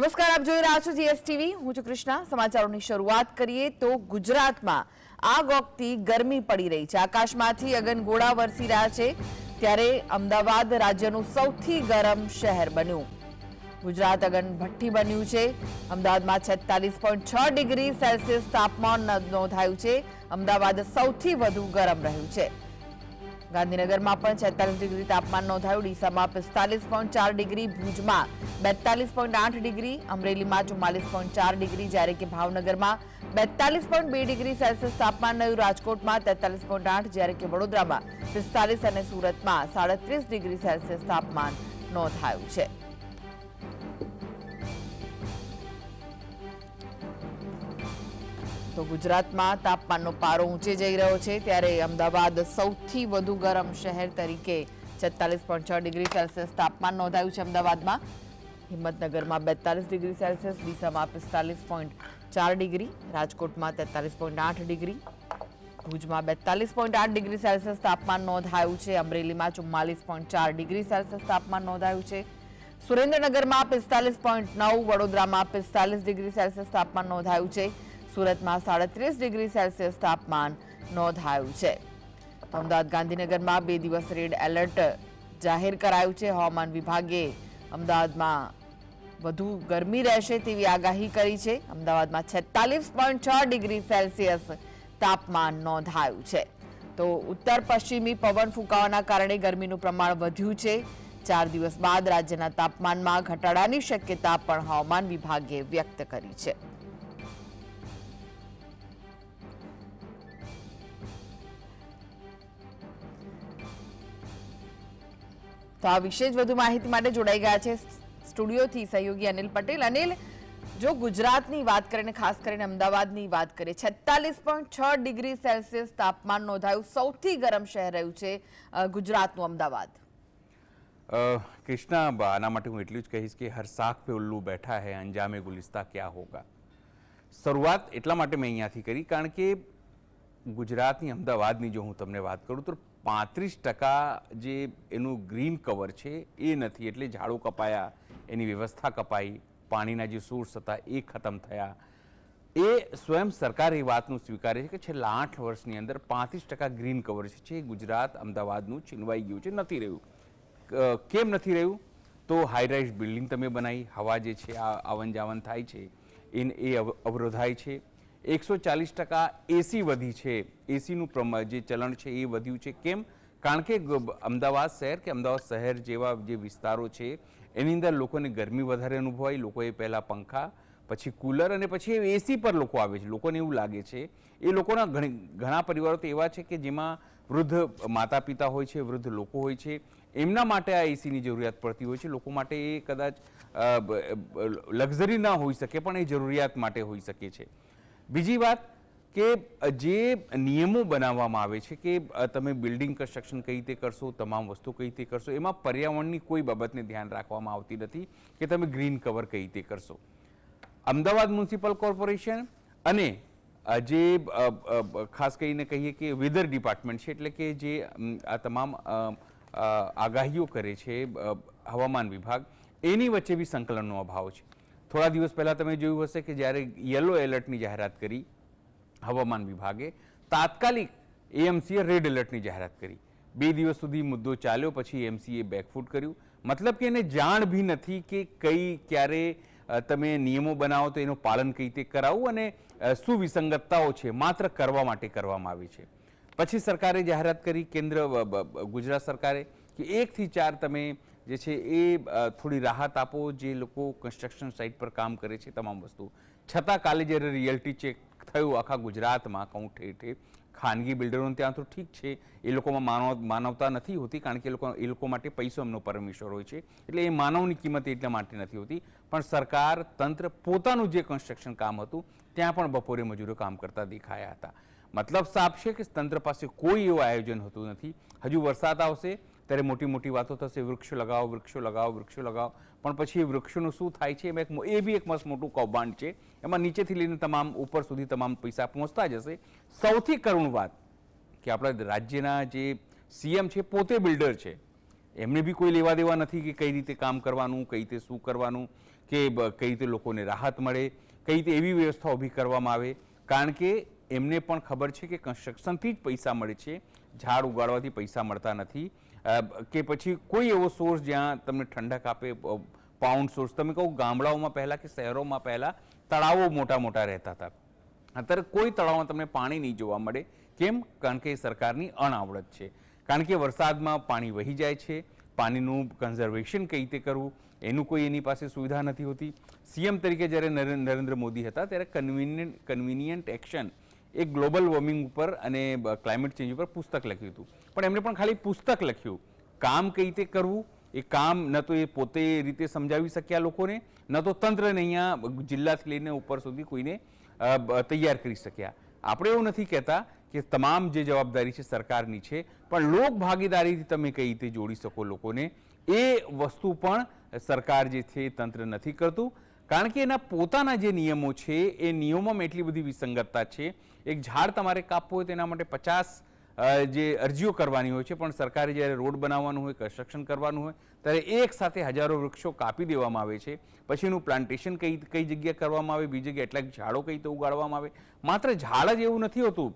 नमस्कार आप જોઈ રહ્યા છો જીએસ ટીવી હું છું કૃષ્ણા સમાચારોની શરૂઆત કરીએ તો ગુજરાતમાં આગોક્તી ગરમી પડી રહી છે આકાશમાંથી અગન ગોળા વર્ષી રહ્યા છે ત્યારે અમદાવાદ રાજ્યનો સૌથી ગરમ શહેર બન્યું ગુજરાત અગન ભઠ્ઠી બન્યું છે અમદાવાદમાં 46.6 ડિગ્રી સેલ્સિયસ તાપમાન નોંધાયું છે અમદાવાદ સૌથી વધુ ગરમ રહ્યું છે ગાંધીનગરમાં પણ છેતાલીસ ડિગ્રી તાપમાન નોંધાયું ડીસામાં પિસ્તાલીસ પોઈન્ટ ચાર ડિગ્રી ભુજમાં બેતાલીસ પોઈન્ટ આઠ ડિગ્રી અમરેલીમાં ચુમ્માલીસ પોઈન્ટ ચાર ડિગ્રી જ્યારે કે ભાવનગરમાં બેતાલીસ પોઈન્ટ બે ડિગ્રી સેલ્સિયસ તાપમાન રહ્યું રાજકોટમાં તેતાલીસ પોઈન્ટ આઠ જ્યારે કે વડોદરામાં પિસ્તાલીસ અને સુરતમાં સાડત્રીસ ડિગ્રી સેલ્સિયસ તાપમાન નોંધાયું છે ગુજરાત માં તાપમાન નો પારો ઊંચે જઈ રહ્યો છે ત્યારે અમદાવાદ સૌથી વધુ ગરમ શહેર તરીકે 44.6 ડિગ્રી સેલ્સિયસ તાપમાન નોંધાયું છે અમદાવાદ માં હિંમત નગર માં 42 ડિગ્રી સેલ્સિયસ દીસા માં 45.4 ડિગ્રી રાજકોટ માં 43.8 ડિગ્રી ભુજ માં 42.8 ડિગ્રી સેલ્સિયસ તાપમાન નોંધાયું છે અમરેલી માં 44.4 ડિગ્રી સેલ્સિયસ તાપમાન નોંધાયું છે સુરેન્દ્રનગર માં 45.9 વડોદરા માં 45 ડિગ્રી સેલ્સિયસ તાપમાન નોંધાયું છે સુરતમાં સાડત્રીસ ડિગ્રી સેલ્સિયસ તાપમાન નોંધાયું છે અમદાવાદ ગાંધીનગરમાં બે દિવસ રેડ એલર્ટ જાહેર કરાયું છે હવામાન વિભાગે અમદાવાદમાં વધુ ગરમી રહેશે તેવી આગાહી કરી છે અમદાવાદમાં છેતાલીસ પોઈન્ટ છ ડિગ્રી સેલ્સિયસ તાપમાન નોંધાયું છે તો ઉત્તર પશ્ચિમી પવન ફૂંકાવાના કારણે ગરમીનું પ્રમાણ વધ્યું છે ચાર દિવસ બાદ રાજ્યના તાપમાનમાં ઘટાડાની શક્યતા પણ હવામાન વિભાગે વ્યક્ત કરી છે તો આ વિશે જ વધુ માહિતી માટે જોડાઈ ગયા છે સ્ટુડિયોથી સહયોગી અનિલ પટેલ અનિલ જો ગુજરાતની વાત કરીને ખાસ કરીને અમદાવાદની વાત કરીએ છેતાલીસ પોઈન્ટ છ ડિગ્રી સેલ્સિયસ તાપમાન નોંધાયું સૌથી ગરમ શહેર રહ્યું છે ગુજરાતનું અમદાવાદ કૃષ્ણા આના માટે હું એટલું જ કહીશ કે હર સાખ પે ઉલ્લુ બેઠા હે અંજામે ગુલિસ્તા ક્યાં હોગા શરૂઆત એટલા માટે મેં અહીંયાથી કરી કારણ કે ગુજરાતની અમદાવાદની જો હું તમને વાત કરું તો 35% જે એનું ગ્રીન કવર છે એ નથી એટલે ઝાડું કપાયા એની વ્યવસ્થા કપાઈ પાણીના જે સોર્સ હતા એ ખતમ થયા એ સ્વયં સરકારે વાતનું સ્વીકાર્યું છે કે છેલ્લા 8 વર્ષની અંદર 35% ગ્રીન કવર છે જે ગુજરાત અમદાવાદનું ચિનવાઈ ગયું છે નથી રહ્યું કેમ નથી રહ્યું તો હાઈરાઇઝ બિલ્ડિંગ તમે બનાવી હવા જે છે આ આવન જાવન થાય છે ઇન એ અવરોધાય છે 140% एसी વધી છે एसी નું પ્રમાજીય ચલણ છે એ વધ્યું છે કેમ કારણ કે અમદાવાદ શહેર કે અમદાવાદ શહેર જેવા જે વિસ્તારો છે એની અંદર લોકોને ગરમી વધારે અનુભવાય લોકો એ પહેલા પંખા પછી કુલર અને પછી એ एसी પર લોકો આવે છે લોકોને એવું લાગે છે એ લોકોના ઘણા ઘણા પરિવારો તો એવા છે કે જેમાં વૃદ્ધ માતા-પિતા હોય છે વૃદ્ધ લોકો હોય છે એમના માટે આ એસી ની જરૂરિયાત પડતી હોય છે લોકો માટે કદાચ લક્ઝરી ના હોય શકે પણ એ જરૂરિયાત માટે હોય શકે છે બીજી વાત કે જે નિયમો બનાવવામાં આવે છે કે તમે બિલ્ડિંગ કન્સ્ટ્રક્શન કઈ રીતે કરશો તમામ વસ્તુ કઈ રીતે કરશો એમાં પર્યાવરણની કોઈ બાબતને ધ્યાન રાખવામાં આવતી નથી કે તમે ગ્રીન કવર કઈ રીતે કરશો અમદાવાદ મ્યુનિસિપલ કોર્પોરેશન અને અજીબ ખાસ કરીને કહીએ કે વેધર ડિપાર્ટમેન્ટ છે એટલે કે જે આ તમામ આગાહ્યો કરે છે હવામાન વિભાગ એની વચ્ચે ਵੀ સંકલનનો અભાવ છે થોડા દિવસ પહેલાં તમે જોયું હશે કે જ્યારે યલો એલર્ટની જાહેરાત કરી હવામાન વિભાગે તાત્કાલિક એએમસીએ રેડ એલર્ટની જાહેરાત કરી બે દિવસ સુધી મુદ્દો ચાલ્યો પછી એએમસીએ બેકફૂટ કર્યું મતલબ કે એને જાણ બી નથી કે કઈ ક્યારે તમે નિયમો બનાવો તો એનું પાલન કઈ રીતે કરાવવું અને શું વિસંગતતાઓ છે માત્ર કરવા માટે કરવામાં આવી છે પછી સરકારે જાહેરાત કરી કેન્દ્ર ગુજરાત સરકારે કે એકથી ચાર તમે જે છે એ થોડી રાહત આપો જે લોકો કન્સ્ટ્રક્શન સાઈટ પર કામ કરે છે તમામ વસ્તુ છતા કાલેજેર રિયલ્ટી ચેક થયું આખા ગુજરાતમાં ક્યાં ઠેઠ ખાનગી બિલ્ડરો ત્યાં તો ઠીક છે એ લોકોમાં માનવ માનવતા નથી હોતી કારણ કે લોકો એ લોકો માટે પૈસો એમનો પરમીશર હોય છે એટલે એ માનવની કિંમત એટલા માટે નથી હોતી પણ સરકાર તંત્ર પોતાનું જે કન્સ્ટ્રક્શન કામ હતું ત્યાં પણ બપોરે મજૂરો કામ કરતા દેખાયા હતા મતલબ સાબ છે કે તંત્ર પાસે કોઈ એવો આયોજન હતો નથી હજુ વરસાદ આવશે ત્યારે મોટી મોટી વાતો થશે વૃક્ષો લગાવો વૃક્ષો લગાવો વૃક્ષો લગાવો પણ પછી એ વૃક્ષોનું શું થાય છે એમાં એક એ બી એક મસ્ત મોટું કૌભાંડ છે એમાં નીચેથી લઈને તમામ ઉપર સુધી તમામ પૈસા પહોંચતા જશે સૌથી કરુણ વાત કે આપણા રાજ્યના જે સીએમ છે પોતે બિલ્ડર છે એમને બી કોઈ લેવા દેવા નથી કે કઈ રીતે કામ કરવાનું કઈ રીતે શું કરવાનું કે કઈ રીતે લોકોને રાહત મળે કઈ રીતે એવી વ્યવસ્થા ઊભી કરવામાં આવે કારણ કે એમને પણ ખબર છે કે કન્સ્ટ્રક્શનથી જ પૈસા મળે છે ઝાડ ઉગાડવાથી પૈસા મળતા નથી કે પછી કોઈ એવો સોર્સ જ્યાં તમને ઠંડક આપે પાઉન્ડ સોર્સ તમે કહો ગામડાઓમાં પહેલા કે શહેરોમાં પહેલા તળાવો મોટા મોટા રહેતા હતા આ તર કોઈ તળાવમાં તમને પાણી નહી જોવા મળે કેમ કારણ કે સરકારી અનવળળ છે કારણ કે વરસાદમાં પાણી વહી જાય છે પાણીનું કન્ઝર્વેશન કઈતે करू એનું કોઈ એની પાસે સુવિધા નતી હતી સીમ તરીકે જયરે नरेंद्र મોદી હતા ત્યારે કન્વિનિયન્ટ કન્વિનિયન્ટ એક્શન એક ગ્લોબલ વોર્મિંગ ઉપર અને ક્લાઇમેટ ચેન્જ ઉપર પુસ્તક લખ્યું હતું પણ એમણે પણ ખાલી પુસ્તક લખ્યું કામ કઈ રીતે કરવું એ કામ ન તો એ પોતે રીતે સમજાવી શક્યા લોકોને ન તો તંત્રને અહીંયા જિલ્લાથી લઈને ઉપર સુધી કોઈને તૈયાર કરી શક્યા આપણે એવું નથી કહેતા કે તમામ જે જવાબદારી છે સરકારની છે પણ લોકભાગીદારીથી તમે કઈ રીતે જોડી શકો લોકોને એ વસ્તુ પણ સરકાર જે છે તંત્ર નથી કરતું કારણ કેના પોતાના જે નિયમો છે એ નિયમો મતલબી બધી વિસંગતતા છે એક ઝાડ તમારે કાપવું હોય તેના માટે 50 જે અરજીઓ કરવાની હોય છે પણ સરકારી જ્યારે રોડ બનાવવાનો હોય કન્સ્ટ્રક્શન કરવાનો હોય ત્યારે એકસાથે હજારો વૃક્ષો કાપી દેવામાં આવે છે પછી નું પ્લાન્ટેશન કઈ કઈ જગ્યાએ કરવામાં આવે બીજે કેટલાક ઝાડો કઈ તો ઉગાડવામાં આવે માત્ર ઝાડ જ એવું નથી હતું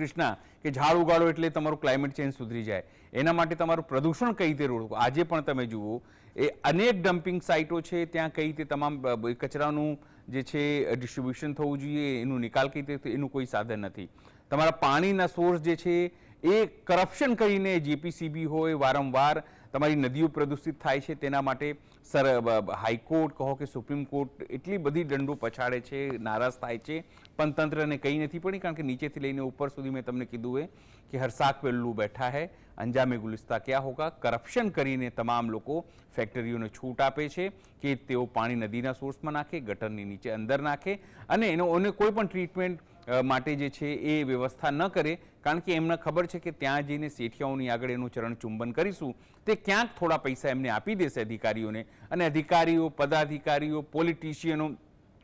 કૃષ્ણા કે ઝાડ ઉગાડો એટલે તમારો ક્લાઈમેટ ચેન્જ સુધરી જાય એના માટે તમારું પ્રદૂષણ કઈતે દૂર આજે પણ તમે જુઓ એ અનેક ડમ્પિંગ સાઇટો છે ત્યાં કઈ રીતે તમામ કચરાનું જે છે ડિસ્ટ્રીબ્યુશન થવું જોઈએ એનું નિકાલ કઈ રીતે એનું કોઈ સાધન નથી તમારા પાણીના સોર્સ જે છે એ કરપ્શન કરીને જેપીસીબી હોય વારંવાર તમારી નદીઓ પ્રદુષિત થાય છે તેના માટે હાઈકોર્ટ કહો કે સુપ્રીમ કોર્ટ એટલી બધી ડંડો પછાડે છે નારાજ થાય છે પંતંત્રને કઈ નથી પડી કારણ કે નીચેથી લઈને ઉપર સુધી મે તમને કીધું હે કે હરસાગ પેલ્લુ બેઠા છે અંજામે ગુલિસ્તા શુંા હોગા કરપ્શન કરીને તમામ લોકો ફેક્ટરીઓને છૂટ આપે છે કે તેઓ પાણી નદીના સોર્સમાં નાખે ગટરની નીચે અંદર નાખે અને એને કોઈ પણ ટ્રીટમેન્ટ માટી જે છે એ વ્યવસ્થા ન કરે કારણ કે એમને ખબર છે કે ત્યાં જઈને શેઠિયાઓની આગળ એનું ચરણ ચુંબન કરીશુ તે ક્યાંક થોડા પૈસા એમને આપી દેશે અધિકારીઓને અને અધિકારીઓ પદાધિકારીઓ પોલિટિશિયન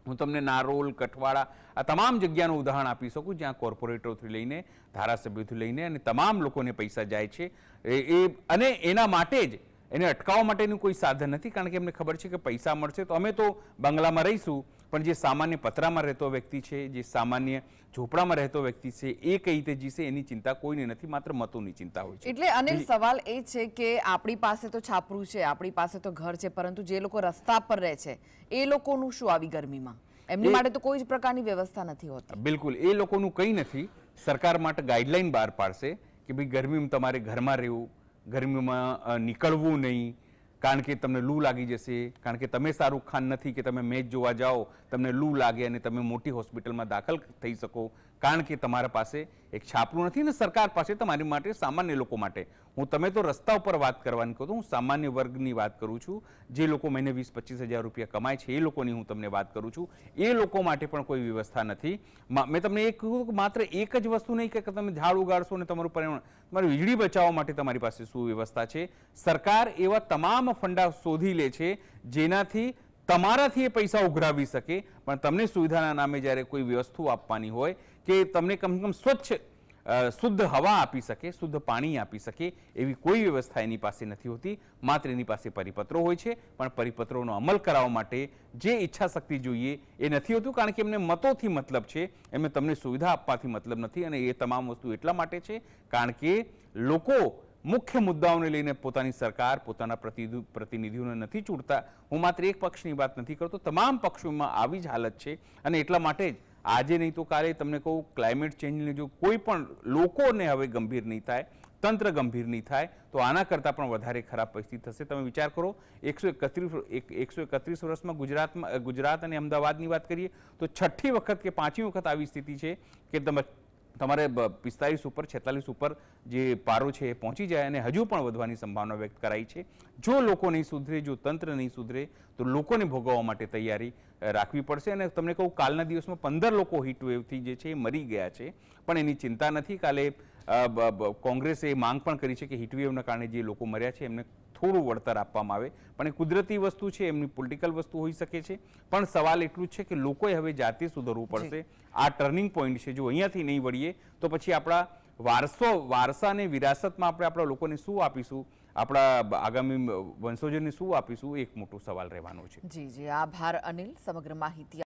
હું તમને નારોલ કટવાડા આ તમામ જગ્યાનો ઉદાહરણ આપી શકું જ્યાં કોર્પોરેટર થી લઈને ધારાસભ્ય થી લઈને અને તમામ લોકોને પૈસા જાય છે એ અને એના માટે જ એને અટકાવવા માટેનું કોઈ સાધન નથી કારણ કે એમને ખબર છે કે પૈસા મળશે તો અમે તો બંગલામાં રહીશું પણ જે સામાન્ય પતરામાં રહેતો વ્યક્તિ છે જે સામાન્ય ઝોપડામાં રહેતો વ્યક્તિ છે એ કઈ રીતે જીશે એની ચિંતા કોઈને નથી માત્ર મતોની ચિંતા હોય છે એટલે અનિલ સવાલ એ છે કે આપણી પાસે તો છાપરું છે આપણી પાસે તો ઘર છે પરંતુ જે લોકો રસ્તા પર રહે છે એ લોકોનું શું આવી ગરમીમાં એમની માટે તો કોઈ જ પ્રકારની વ્યવસ્થા નથી હોતી બિલકુલ એ લોકોનું કંઈ નથી સરકાર માટે ગાઈડલાઈન બહાર પાડશે કે ભાઈ ગરમીમાં તમારે ઘરમાં રહેવું ગરમીમાં નીકળવું નહીં કારણ કે તમને લૂ લાગી જશે કારણ કે તમે શાહરૂખ ખાન નથી કે તમે મેચ જોવા જાઓ તમને લૂ લાગે અને તમે મોટી હોસ્પિટલમાં દાખલ થઈ શકો કારણ કે તમારા પાસે એક છાપરું નથી ને સરકાર પાસે તમારી માટે સામાન્ય લોકો માટે હું તમે તો રસ્તા ઉપર વાત કરવાની કહું હું સામાન્ય વર્ગની વાત કરું છું જે લોકો મહિને વીસ પચીસ હજાર રૂપિયા કમાય છે એ લોકોની હું તમને વાત કરું છું એ લોકો માટે પણ કોઈ વ્યવસ્થા નથી મેં તમને એક માત્ર એક જ વસ્તુ નહીં કે તમે ઝાડ ઉગાડશો ને તમારું પરિણામ તમારી વીજળી બચાવવા માટે તમારી પાસે શું વ્યવસ્થા છે સરકાર એવા તમામ ફંડા શોધી લે છે જેનાથી તમારા થી પૈસા ઉગરાવી શકે પણ તમને સુવિધાના નામે જારે કોઈ વ્યવસ્થું આપવાની હોય કે તમે કમકમ સ્વચ્છ શુદ્ધ હવા આપી શકે શુદ્ધ પાણી આપી શકે એવી કોઈ વ્યવસ્થા એની પાસે નથી હોતી માત્ર એની પાસે પરિપત્રો હોય છે પણ પરિપત્રોનો અમલ કરાવવા માટે જે ઈચ્છાશક્તિ જોઈએ એ નથી હોતું કારણ કે એમને મતો થી મતલબ છે એમને તમને સુવિધા આપવાની મતલબ નથી અને એ તમામ વસ્તુ એટલા માટે છે કારણ કે લોકો મુખ્ય મુદ્દાઓને લઈને પોતાની સરકાર પોતાના પ્રતિનિધિ પ્રતિનિધિઓને નથી ચૂડતા હું માત્ર એક પક્ષની વાત નથી કરતો તમામ પક્ષોમાં આવી જ હાલત છે અને એટલા માટે જ આજે નહી તો કાલ એ તમને કહું ક્લાઈમેટ ચેન્જને જો કોઈ પણ લોકોને હવે ગંભીર ન થાય તંત્ર ગંભીર ન થાય તો આના કરતાં પણ વધારે ખરાબ પરિસ્થિતિ થશે તમે વિચાર કરો 131 131 વર્ષમાં ગુજરાતમાં ગુજરાત અને અમદાવાદની વાત કરીએ તો છઠ્ઠી વખત કે પાંચમી વખત આવી સ્થિતિ છે કે તમે તમારે 45 ઉપર 46 ઉપર જે પારો છે એ પહોંચી જાય અને હજુ પણ વધવાની સંભાવના વ્યક્ત કરાઈ છે જો લોકોની સુધરી જો તંત્ર ન સુધરે તો લોકોને ભોગવવા માટે તૈયારી રાખવી પડશે અને તમને કહો કાલના દિવસમાં 15 લોકો હીટ વેવ થી જે છે એ મરી ગયા છે પણ એની ચિંતા નથી કાલે કોંગ્રેસે માંગ પણ કરી છે કે હીટ વેવ ના કારણે જે લોકો મર્યા છે એમને થોડું વળતર આપવાનું આવે પણ એ કુદરતી વસ્તુ છે એમની પોલિટિકલ વસ્તુ હોઈ શકે છે પણ સવાલ એટલું છે કે લોકોએ હવે જાતિ સુધારવું પડશે આ ટર્નિંગ પોઈન્ટ છે જો અહીંયાથી નહીં વળીએ તો પછી આપડા વાર્સો વારસાને વિરાસતમાં આપણે આપો લોકોને શું આપીશું આપડા આગામી વંશજોને શું આપીશું એક મોટો સવાલ રહેવાનો છે જી જી આભાર અનિલ સમગ્ર માહિતી